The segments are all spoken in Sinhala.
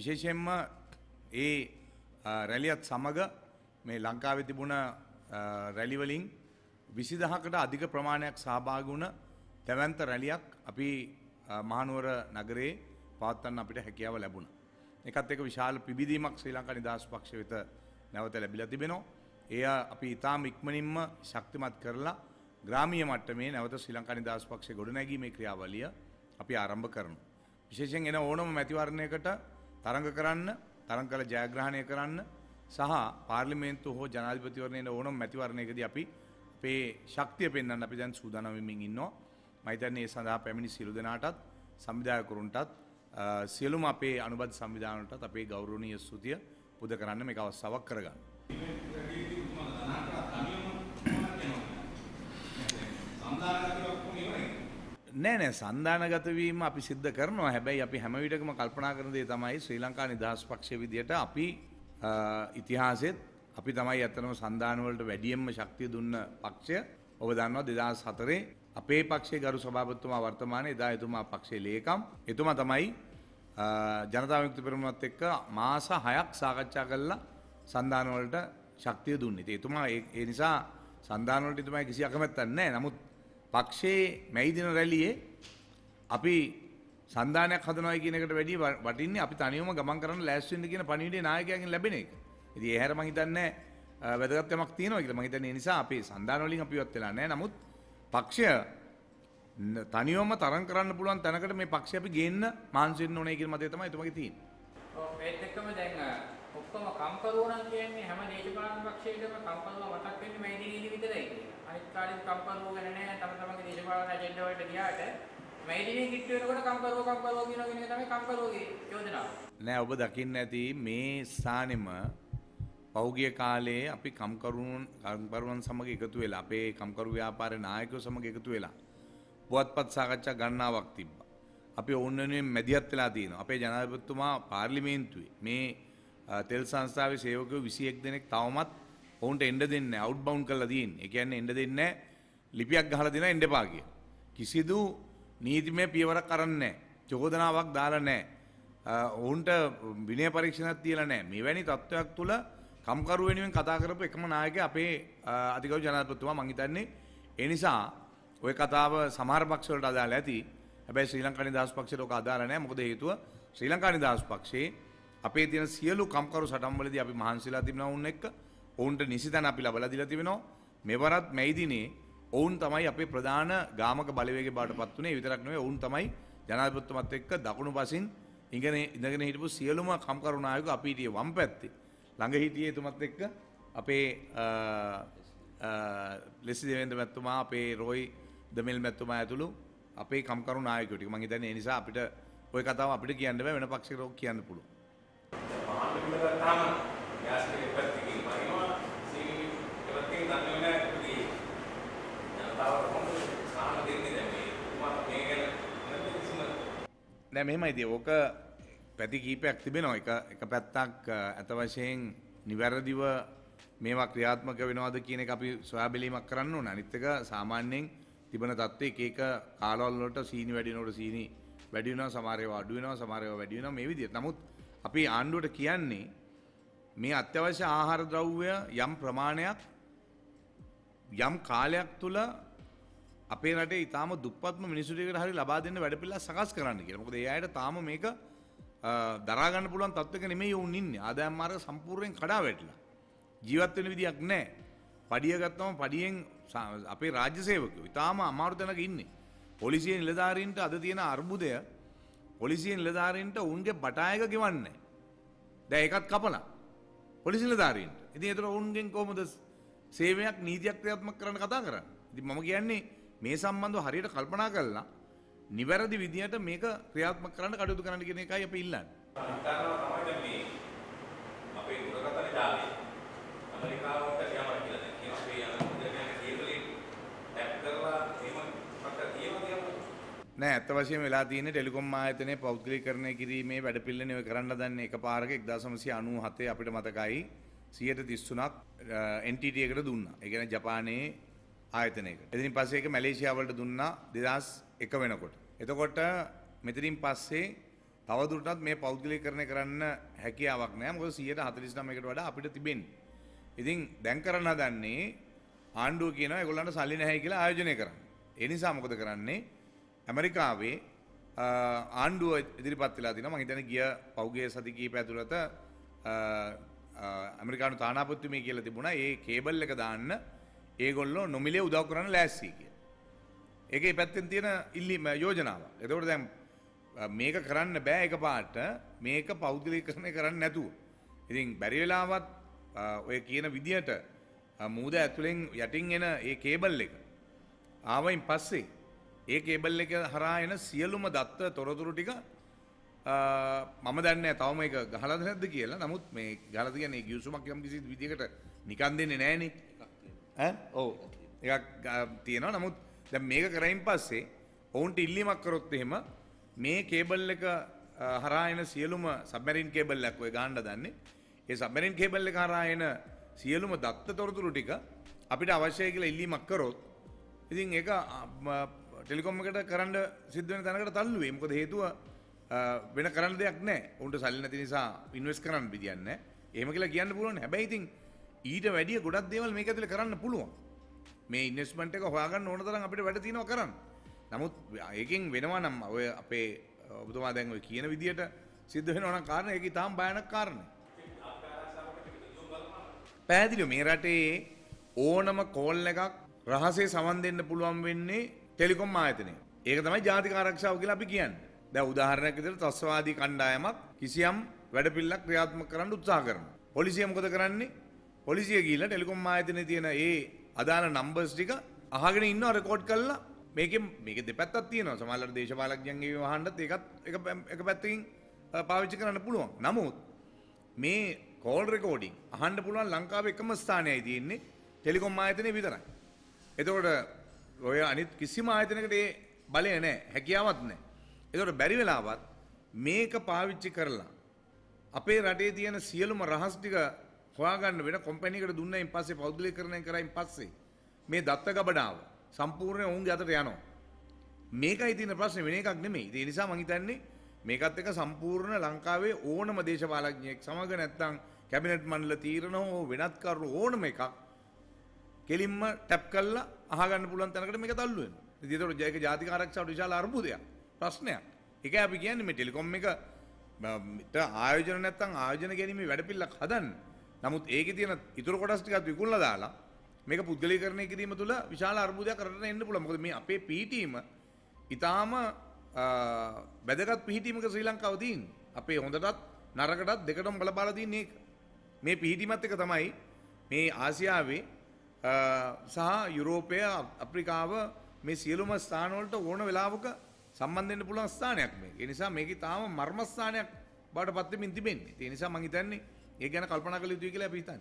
විශේෂයෙන්ම ඒ රැලියත් සමග මේ ලංකාවේ තිබුණ රැලිවලින් විසිදහකට අධික ප්‍රමාණයක් සහභාගි වුණ තැවැන්ත රැලියක් අපි මහනුවර නගරේ පවත්වන්න අපිට හැකියාව ලැබුණා. ඒකත් එක්ක විශාල පිබිදීමක් ශ්‍රී ලංකා නිදහස් පක්ෂ වෙත නැවත ලැබිලා තිබෙනවා. එය අපි ඊටාම ඉක්මනින්ම ශක්තිමත් කරලා ග්‍රාමීය මට්ටමේ නැවත ශ්‍රී ලංකා නිදහස් පක්ෂයේ ගොඩනැගීමේ ක්‍රියාවලිය අපි ආරම්භ කරනවා. විශේෂයෙන් එන ඕනම මැතිවරණයකට තරඟ කරන්න තරඟ කළ ජයග්‍රහණය කරන්න සහ පාර්ලිමේන්තු හෝ ජනාධිපතිවරණයට ඕනම මැතිවරණයකදී අපි අපේ ශක්තිය පෙන්වන්න අපි දැන් සූදානම් වෙමින් ඉන්නවා. මම හිතන්නේ ඒ සඳහා පැමිණි සියලු දෙනාටත් සංවිධායකරුන්ටත් සියලුම අපේ අනුබද්ධ සංවිධානවලටත් අපේ ගෞරවනීය ස්තුතිය පුද කරන්න මේක අවස්ථාවක් කරගන්න. නෑ නෑ සන්ධානගත වීම අපි සිද්ධ කරනවා හැබැයි අපි හැම විටකම කල්පනා කරන දේ තමයි ශ්‍රී ලංකා නිදහස් පක්ෂය විදියට අපි ඉතිහාසෙත් අපි තමයි ඇත්තනම සන්ධාන වලට වැඩියෙන්ම ශක්තිය දුන්න පක්ෂය. ඔබ දන්නවා 2004 අපේ පක්ෂයේ ගරු සභාපතිතුමා වර්තමානයේ එදා එතුමා පක්ෂයේ ලේකම්. එතුමා තමයි ජනතා විමුක්ති පෙරමුණත් එක්ක මාස 6ක් සාකච්ඡා කරලා සන්ධාන වලට ශක්තිය දුන්නේ. ඒ එතුමා ඒ නිසා සන්ධාන වලට එතුමා කිසි අකමැත්තක් නැහැ. නමුත් පක්ෂයේ මැයිදින රැලියේ අපි සන්ධානයක් හදනවා කියන එකට වැඩිය වටින්නේ අපි තනියම ගමන් කරන්න ලෑස්ති වෙන්න කියන පණිවිඩේ නායකයන්ගෙන් ලැබෙන එක. ඉතින් ඒ හැර මම හිතන්නේ වැදගත් යමක් තියෙනවා කියලා. මම හිතන්නේ ඒ නිසා අපේ සන්ධාන වලින් අපිවත් වෙලා නැහැ. නමුත් පක්ෂය තනියම තරම් කරන්න පුළුවන් තැනකට මේ පක්ෂය අපි ගේන්න මාන්සි වෙන්න ඕනේ කියන මතය තමයි එතුමගේ තියෙන්නේ. ඔව් ඒත් එක්කම දැන් ඔක්කොම කම්කරුවෝ නම් කියන්නේ හැම දේශපාලන පක්ෂයකම කම්කරුවා මතක් වෙන්නේ මේ දිනේදී විතරයි කියලා. අනිත් කාලෙත් කම්කරුවෝ ගැන නෑ තම තමන්ගේ දේශපාලන ඇජෙන්ඩා වලට ගියාට මේ දිනේ කිට්ටු වෙනකොට කම්කරුවෝ කම්කරුවෝ කියන එක තමයි කම්කරුවෝගේ යෝජනාව. නෑ ඔබ දකින්න ඇති මේ ස්ථානෙම පෞගිය කාලයේ අපි කම්කරුවන් කම්කරුවන් සමග එකතු වෙලා අපේ කම්කරු ව්‍යාපාරේ නායකයෝ සමග එකතු වෙලා පුවත්පත් සාකච්ඡා ගණනාවක් තිබ්බා. අපි ඕන් වෙනුවෙන් මැදිහත් වෙලා තියෙනවා. අපේ ජනාධිපතිතුමා පාර්ලිමේන්තුවේ මේ තෙල් සංස්ථාවේ සේවකයෝ 21 දෙනෙක් තවමත් ඔවුන්ට එන්න දෙන්නේ නැහැ අවුට් බවුන්ඩ් කරලා තියෙන්නේ. ඒ කියන්නේ එන්න දෙන්නේ නැහැ. ලිපියක් ගහලා දෙනවා එන්න එපා කියලා. කිසිදු නීතිමය පියවරක් අරන් නැහැ. චෝදනාවක් දාලා නැහැ. ඔවුන්ට විනය පරීක්ෂණයක් තියලා නැහැ. මෙවැනි තත්ත්වයක් තුළ කම්කරු වෙනුවෙන් කතා කරපු එකම නායකයා අපේ අධිකරු ජනාධිපතිතුමා මං හිතන්නේ ඒ නිසා ওই කතාව සමහර පක්ෂ වලට අදාළ ඇති. හැබැයි ශ්‍රී ලංකා නිදහස් පක්ෂයට ඕක අදාළ නැහැ. මොකද හේතුව ශ්‍රී ලංකා නිදහස් පක්ෂයේ අපේ තියෙන සියලු කම්කරු සටම්වලදී අපි මහන්සිලා තිබෙනවා වුන් එක්ක ඔවුන්ට නිසි තැන අපි ලබලා දීලා තිබෙනවා. මෙවරත් මැයි දිනේ ඔවුන් තමයි අපේ ප්‍රධාන ගාමක බලවේගය බවට පත් වුණේ. ඒ විතරක් නෙවෙයි ඔවුන් තමයි ජනාධිපතිතුමත් එක්ක දකුණු පසින් ඉගෙන ඉඳගෙන හිටපු සියලුම කම්කරු නායක අපි හිටියේ වම් පැත්තේ. ළඟ හිටියේ එතුමත් එක්ක අපේ ලෙසි දෙවෙන්ද මැතිතුමා අපේ රෝයි දමෙල් මැතිතුමා ඇතුළු අපේ කම්කරු නායකයෝ ටික. මම හිතන්නේ ඒ නිසා අපිට ওই කතාව අපිට කියන්න බෑ වෙන පක්ෂයකට කියන්න පුළුවන්. ගත්තාම ගෑස් එක පැත්තකින් වරිනවා සීනි පැත්තකින් දන්නේ නැහැ ඉතින් ජනතාව කොහොමද සාම දෙන්නේ දැන් මේ මම මේ ගැන නැත්නම් කිසිම දැන් මෙහෙමයිදී ඕක පැති කීපයක් තිබෙනවා එක එක පැත්තක් අත වශයෙන් නිවැරදිව මේවා ක්‍රියාත්මක වෙනවද කියන එක අපි සොයා බැලීමක් කරන්න ඕන. අනිත් එක සාමාන්‍යයෙන් තිබෙන තත්ත්වයේ එක එක කාලවල වලට සීනි වැඩි වෙනකොට සීනි වැඩි වෙනවා සමහර ඒවා අඩු වෙනවා සමහර ඒවා වැඩි වෙනවා මේ විදිහට. නමුත් අපේ ආණ්ඩුවට කියන්නේ මේ අත්‍යවශ්‍ය ආහාර ද්‍රව්‍ය යම් ප්‍රමාණයක් යම් කාලයක් තුළ අපේ රටේ ඉතාම දුප්පත්ම මිනිසුටිකට හරි ලබා දෙන්න වැඩපිල්ලා සකස් කරන්න කියලා. මොකද ඒ අයට තාම මේක දරා ගන්න පුළුවන් තත්ත්වයක නෙමෙයි වුන් ඉන්නේ. ආදායම් මාර්ග සම්පූර්ණයෙන් කඩා වැටිලා. ජීවත් වෙන විදියක් නැහැ. පඩිය ගත්තම පඩියෙන් අපේ රාජ්‍ය සේවකයෝ ඉතාම අමාරු තැනක ඉන්නේ. පොලිසිය නිලධාරීන්ට අද තියෙන අර්බුදය පොලිසිය නිලධාරීන්ට ඔවුන්ගේ බටායක ගෙවන්නේ. දැන් ඒකත් කපලා. පොලිසි නිලධාරීන්ට. ඉතින් ඒතර ඔවුන්ගෙන් කොහොමද සේවයක් නීතියක් ක්‍රියාත්මක කරන්න කතා කරන්නේ? ඉතින් මම කියන්නේ මේ සම්බන්ධව හරියට කල්පනා කළා නිවැරදි විදිහට මේක ක්‍රියාත්මක කරන්න කටයුතු කරන්න කියන එකයි අපි ඉල්ලන්නේ. හිතනවා තමයි දැන් මේ අපේ දුරකථන ජාලය ඇමරිකාවට යමක් නෑ ඇත්ත වශයෙන්ම වෙලා තියෙන්නේ ටෙලිකොම් ආයතනයේ පෞද්ගලීකරණය කිරීමේ වැඩපිළිවෙල ඔය කරන්න දන්නේ එකපාරක 1997 අපිට මතකයි 133ක් NTT එකට දුන්නා. ඒ කියන්නේ ජපානයේ ආයතනයකට. එතනින් පස්සේ ඒක මැලේසියාව වලට දුන්නා 2001 වෙනකොට. එතකොට මෙතනින් පස්සේ තවදුරටත් මේ පෞද්ගලීකරණය කරන්න හැකියාවක් නෑ මොකද 149 එකට වඩා අපිට තිබෙන්නේ. ඉතින් දැන් කරන්න දන්නේ ආණ්ඩුව කියනවා ඒගොල්ලන්ට සල්ලි නැහැ කියලා ආයෝජනය කරන්න. ඒ නිසා මොකද කරන්නේ? ඇමරිකාවේ ආණ්ඩුව ඉදිරිපත් වෙලා තිනවා මම හිතන්නේ ගිය පෞගේ සති කිහිප ඇතුළත ඇමරිකානු තානාපතිතුමිය කියලා තිබුණා ඒ කේබල් එක දාන්න ඒගොල්ලෝ නොමිලේ උදව් කරන්න ලෑස්ති කියලා. ඒකේ පැත්තෙන් තියෙන ඉල්ලීම යෝජනාව. එතකොට දැන් මේක කරන්න බෑ එකපාරට මේක පෞද්ගලිකකරණය කරන්න නැතුව. ඉතින් බැරි වෙලාවත් ඔය කියන විදියට මූද ඇතුලෙන් යටින් එන ඒ කේබල් එක ආවයින් පස්සේ ඒ කේබල් එක හරහා එන සියලුම දත්ත තොරතුරු ටික මම දන්නේ තවම එක ගහලාද නැද්ද කියලා. නමුත් මේ ගහලාද කියන්නේ ගිවිසුමක් යම් කිසි විදිහකට නිකන් දෙන්නේ නැහනේ. ඈ? ඔව්. එකක් තියෙනවා. නමුත් දැන් මේක කරයින් පස්සේ ඔවුන්ට ඉල්ලීමක් කරොත් එහෙම මේ කේබල් එක හරහා එන සියලුම සබ්මැරින් කේබල් එකක් ඔය ගහන්න දන්නේ. ඒ සබ්මැරින් කේබල් එක හරහා එන සියලුම දත්ත තොරතුරු ටික අපිට අවශ්‍යයි කියලා ඉල්ලීමක් කරොත් ඉතින් ඒක ටෙලිකොම් එකට කරන්න සිද්ධ වෙන තැනකට තල්ලු වෙයි. මොකද හේතුව වෙන කරන්න දෙයක් නැහැ. උන්ට සල්ලි නැති නිසා ඉන්වෙස්ට් කරන්න විදියක් නැහැ. එහෙම කියලා කියන්න පුළුවන්. හැබැයි ඉතින් ඊට වැඩිය ගොඩක් දේවල් මේක ඇතුලේ කරන්න පුළුවන්. මේ ඉන්වෙස්ට්මන්ට් එක හොයාගන්න ඕන තරම් අපිට වැඩ තියෙනවා කරන්න. නමුත් ඒකෙන් වෙනවා නම් ඔය අපේ ඔබතුමා දැන් ඔය කියන විදියට සිද්ධ වෙනවා නම් කාරණා ඒක ඊටාම් භයානක කාරණා. පැහැදිලිව මේ රටේ ඕනම කෝල් එකක් රහසේ සමන් දෙන්න පුළුවන් වෙන්නේ ටෙලිකොම් ආයතනය. ඒක තමයි ජාතික ආරක්ෂාව කියලා අපි කියන්නේ. දැන් උදාහරණයක් විදිහට ත්‍ස්වාදී කණ්ඩායමක් කිසියම් වැඩපිළිවෙලක් ක්‍රියාත්මක කරන්න උත්සාහ කරනවා. පොලිසිය මොකද කරන්නේ? පොලිසිය ගිහිල්ලා ටෙලිකොම් ආයතනයේ තියෙන ඒ අදාළ නම්බර්ස් ටික අහගෙන ඉන්නවා රෙකෝඩ් කරලා මේකෙන් මේක දෙපැත්තක් තියෙනවා. සමහරවල් දේශපාලකයන්ගේ වහන්නත් ඒකත් එක එක පැත්තකින් පාවිච්චි කරන්න පුළුවන්. නමුත් මේ කෝල් රෙකෝඩින් අහන්න පුළුවන් ලංකාවේ එකම ස්ථානයයි තියෙන්නේ ටෙලිකොම් ආයතනයේ විතරයි. එතකොට ඔය අනිත් කිසිම ආයතනකට ඒ බලය නැහැ හැකියාවක් නැහැ. ඒකට බැරි වෙලාවත් මේක පාවිච්චි කරලා අපේ රටේ තියෙන සියලුම රහස් ටික හොයාගන්න වෙන කම්පැනිකට දුන්නයින් පස්සේ පෞද්ගලිකකරණය කරයින් පස්සේ මේ දත්ත ගබඩාව සම්පූර්ණයෙන් ඔවුන්ගේ අතට යනවා. මේකයි තියෙන ප්‍රශ්නේ වෙන එකක් නෙමෙයි. ඒ නිසා මම හිතන්නේ මේකත් එක සම්පූර්ණ ලංකාවේ ඕනම දේශපාලඥයෙක් සමග නැත්නම් කැබිනට් මණ්ඩල තීරණ හෝ වෙනත් කරු ඕනම එකක් කෙලින්ම ටැප් කරලා අහගන්න පුළුවන් තැනකට මේක තල්ලු වෙනවා. ඉතින් ඒතකොට ඒක ජාතික ආරක්ෂාවට විශාල අර්බුදයක් ප්‍රශ්නයක්. ඒකයි අපි කියන්නේ මේ ටෙලිකොම් එක ආයෝජන නැත්තම් ආයෝජන ගැනීම වැඩපිළිවෙලක් හදන්න. නමුත් ඒකේ තියෙන ඉතුරු කොටස් ටිකත් විකුණලා දාලා මේක පුද්ගලීකරණය කිරීම තුළ විශාල අර්බුදයක් රටට එන්න පුළුවන්. මොකද මේ අපේ පිහිටීම ඊටාම වැදගත් පිහිටීමක ශ්‍රී ලංකාව තියෙන්නේ. අපේ හොඳටත් නරකටත් දෙකටම බලපාලා තියෙන එක. මේ පිහිටීමත් එක තමයි මේ ආසියාවේ සහ යුරෝපය අප්‍රිකාව මේ සියලුම ස්ථානවලට ඕන වෙලාවක සම්බන්ධෙන්න්න පුළුවන් ස්ථානයක් මේ එනිසා මේක තාම මර්මස්ථානයක් බට පත්තමින් තිබෙන්නේ ඒ නිසා මහිතන්නේ ඒ ගැන කල්පනා කළ යුතුයි කියලා පිතන්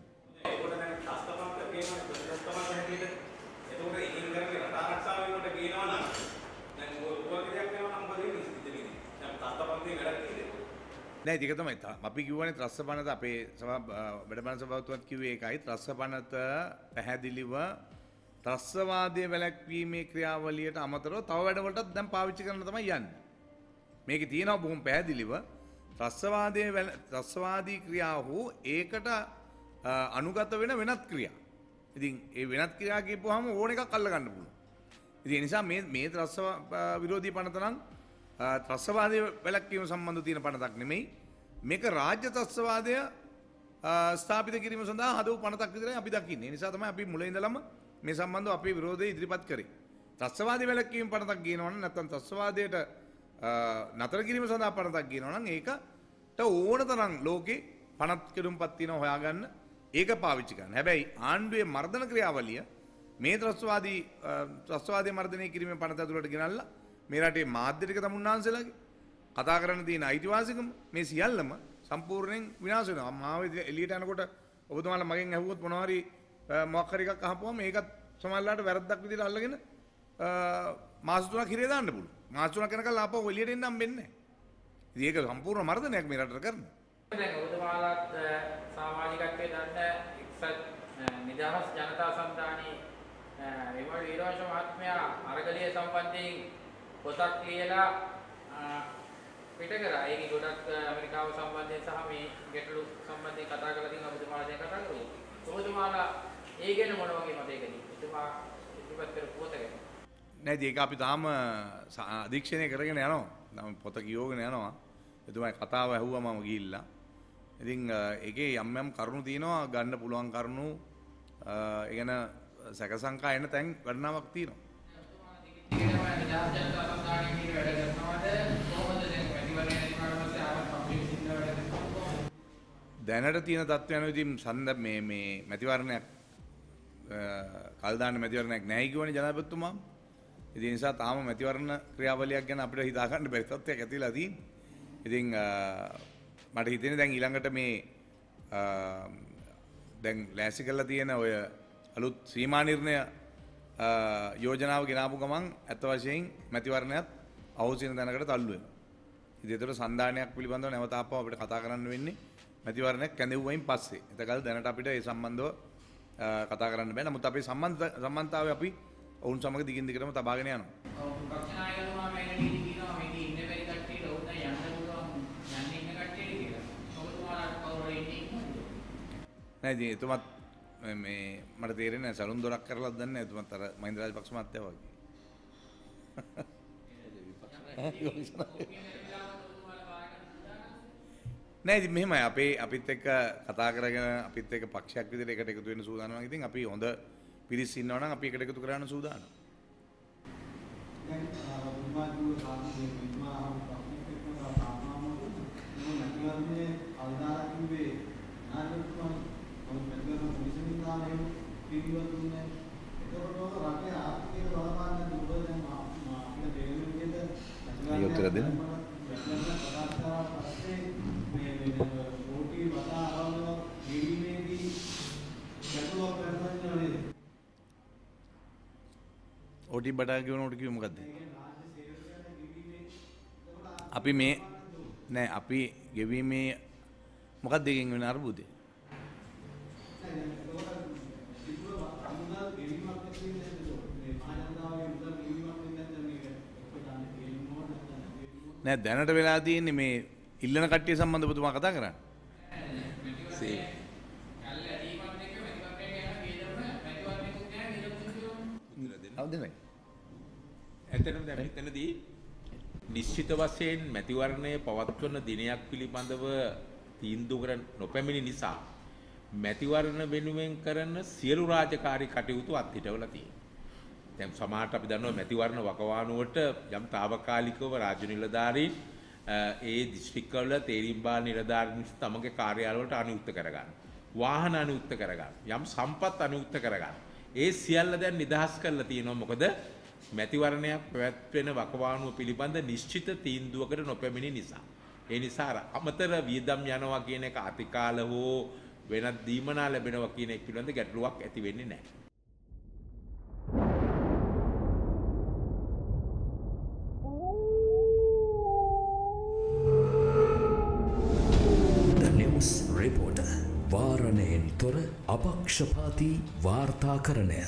එතකොට ඉතින් කරගෙන රටාරක්ෂාවෙන්ට කියනවා නම් නෑ ඒක තමයි අපි කිව්වනේ ත්‍රස්සපනත අපේ වැඩබන සභාවතුමත් කිව්වේ ඒකයි ත්‍රස්සපනත පැහැදිලිව ත්‍රස්සවාදය වැළැක්වීමේ ක්‍රියාවලියට අමතරව තව වැඩවලටත් දැන් පාවිච්චි කරන්න තමයි යන්නේ. මේක තියෙනවා බොහොම පැහැදිලිව ත්‍රස්සවාදයේ ත්‍රස්සවාදී ක්‍රියා හෝ ඒකට අනුගත වෙන වෙනත් ක්‍රියා. ඉතින් ඒ වෙනත් ක්‍රියා කියපුවාම ඕන එකක් අල්ල ගන්න පුළුවන්. ඉතින් ඒ නිසා මේ මේ ත්‍රස්ස විරෝධී පනත නම් ත්‍රස්වාදය වැලක්වීම සම්බන්ධ තියෙන පනතක් නෙමෙයි මේක රාජ්‍ය ත්‍රස්වාදය ස්ථාපිත කිරීම සඳහා හදව පනතක් විතරයි අපි දකින්නේ. ඒ නිසා තමයි අපි මුලින් ඉඳලම මේ සම්බන්ධව අපේ විරෝධය ඉදිරිපත් කරේ. ත්‍රස්වාදී වැලක්වීම පනතක් කියනවනම් නැත්නම් ත්‍රස්වාදයට නතර කිරීම සඳහා පනතක් කියනවනම් ඒකට ඕන තරම් ලෝකේ පනත් කෙරුම්පත් තියෙනවා හොයාගන්න ඒක පාවිච්චි කරන්න. හැබැයි ආණ්ඩුවේ මර්ධන ක්‍රියාවලිය මේ ත්‍රස්වාදී ත්‍රස්වාදී මර්ධනය කිරීමේ පනත ඇතුළට ගෙනල්ලා මේ රටේ මාධ්‍ය ටික තමුන්නාන්සලාගේ කතා කරන්න තියෙන අයිතිවාසිකම මේ සියල්ලම සම්පූර්ණයෙන් විනාශ වෙනවා. මාව එළියට යනකොට ඔබතුමාලා මගෙන් ඇහුවොත් මොනවා හරි මොකක් හරි එකක් අහපුවම ඒකත් සමහරලාට වැරද්දක් විදිහට අල්ලගෙන මාස තුනක් හිරේ දාන්න පුළුවන්. මාස තුනක් යනකල් ආපහු එළියට එන්න හම්බෙන්නේ නැහැ. ඉතින් ඒක සම්පූර්ණ මර්ධනයක් මේ රටට කරනවා. දැන් ඔබතුමාලාත් සමාජිකත්වයේ දන්න එක්සත් නිදහස් ජනතා සම්දානී විමල් වීරවංශ මහත්මයා අරගලිය සම්බන්ධයෙන් පොතක් කියලා පිට කරා. ඒකේ ගොඩක් ඇමරිකාව සම්බන්ධයෙන් සහ මේ ගැටලු සම්බන්ධයෙන් කතා කරලා තියෙනවා ඔබතුමාලා දැන් කතා කරමු. ඔබතුමාලා ඒ ගැන මොන වගේ මතයකද? ඔබතුමා ඉතිපත් කරපු පොත ගැන. නෑ ඒක අපි තාම අධීක්ෂණය කරගෙන යනවා. නම් පොත කියෝගෙන යනවා. එතුමයි කතාව ඇහුවා මම ගිහිල්ලා. ඉතින් ඒකේ යම් යම් කරුණු තියෙනවා ගන්න පුළුවන් කරුණු ඒ ගැන සැකසංකා එන තැන් ගණනාවක් තියෙනවා. දැනට තියෙන තත්ත්වයන් විදිහින් සඳ මේ මේ මැතිවරණයක් කල් දාන්න මැතිවරණයක් නැහැ කියවනේ ජනාධිපතිතුමා. ඉතින් නිසා තාම මැතිවරණ ක්‍රියාවලියක් ගැන අපිට හිතා ගන්න බැරි තත්ත්වයක් ඇතිලා තියෙන්නේ. ඉතින් මට හිතෙන්නේ දැන් ඊළඟට මේ දැන් ලෑසි කරලා තියෙන ඔය අලුත් සීමා නිර්ණය යෝජනාව ගෙනාපු ගමන් ඇත්ත වශයෙන් මැතිවරණයත් අවුසින දැනකට තල්ලු වෙනවා. ඉතින් ඒතර සම්දානයක් පිළිබඳව නැවත ආපහු අපිට කතා කරන්න වෙන්නේ මැතිවරණයක් කැඳෙව්වයින් පස්සේ. එතකල් දැනට අපිට ඒ සම්බන්ධව කතා කරන්න බෑ. නමුත් අපේ සම්බන්ධ සම්බන්ධතාවය අපි ඔවුන් සමග දිගින් දිගටම තබාගෙන යනවා. ඔව් පක්ෂනායකතුමා මේකට නෑ ඉතින් එතුමත් මේ මට තේරෙන සලුන් දොරක් කරලා දන්න ඇතුම තර මහින්දරාජ පක්ෂ මත්තය වගේ නෑ මෙම අපේ අපිත් එක්ක කතා කරගෙන අපිත් එක්ක පක්ෂයක් විදිහට එකට එකතු වෙන්න සූදානම්. ඉතින් අපි හොඳ පිරිස් ඉන්නවා නම් අපි එකට එකතු කරන්න සූදානම්. දැන් මුමාදුව සාමයේ මුමා අපිත් එක්ක සාමාන්‍යව නෝ නැතිවන්නේ අවදාරකින් වේ නායකතුමා උත්තර දෙන්න. ඕටි බඩා කියනකොට කිව්වේ මොකද්ද? අපි මේ නෑ අපි ගෙවීමේ මොකක්ද එකෙන් වෙන අර්බුදේ? නෑ දැනට වෙලා තියෙන්නේ මේ ඉල්ලන කට්ටිය සම්බන්ධව ඔබතුමා කතා කරන්නේ. ඇතනම් දැන් මෙතනදී නිශ්චිත වශයෙන් මැතිවරණය පවත්වන දිනයක් පිළිබඳව තීන්දුව කර නොපැමිණි නිසා මැතිවරණ වෙනුවෙන් කරන සියලු රාජකාරී කටයුතු අත්හිටවලා තියෙනවා. දැන් සමහරට අපි දන්නවා මැතිවරණ වකවානුවට යම් తాවකාලිකව රාජ්‍ය නිලධාරීන් ඒ දිස්ත්‍රික්කවල තේරීම් බාල නිලධාරීන් තමගේ කාර්යාලවලට අනුයුක්ත කරගන්න. වාහන අනුයුක්ත කරගන්න. යම් සම්පත් අනුයුක්ත කරගන්න. ඒ සියල්ල දැන් නිදහස් කරලා තියෙනවා. මොකද මැතිවරණයක් පැවැත්වෙන වකවානුව පිළිබඳ නිශ්චිත තීන්දුවකට නොපැමිණි නිසා. ඒ නිසා අමතර වියදම් යනවා කියන එක අතිකාල හෝ වෙනත් දීමනා ලැබෙනවා කියන එක පිළිබඳ ගැටලුවක් ඇති වෙන්නේ නැහැ. වාරණයෙන් තොර අපක්ෂපාති වාර්තාකරණය